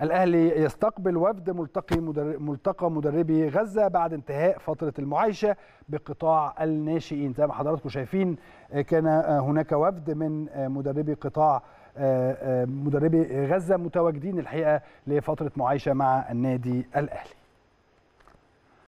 الأهلي يستقبل وفد ملتقي مدرب ملتقى مدربي غزة بعد انتهاء فترة المعايشة بقطاع الناشئين زي ما حضراتكم شايفين آه، كان آه، هناك وفد من آه، مدربي قطاع مدربي غزة متواجدين الحقيقة لفترة معايشة مع النادي الأهلي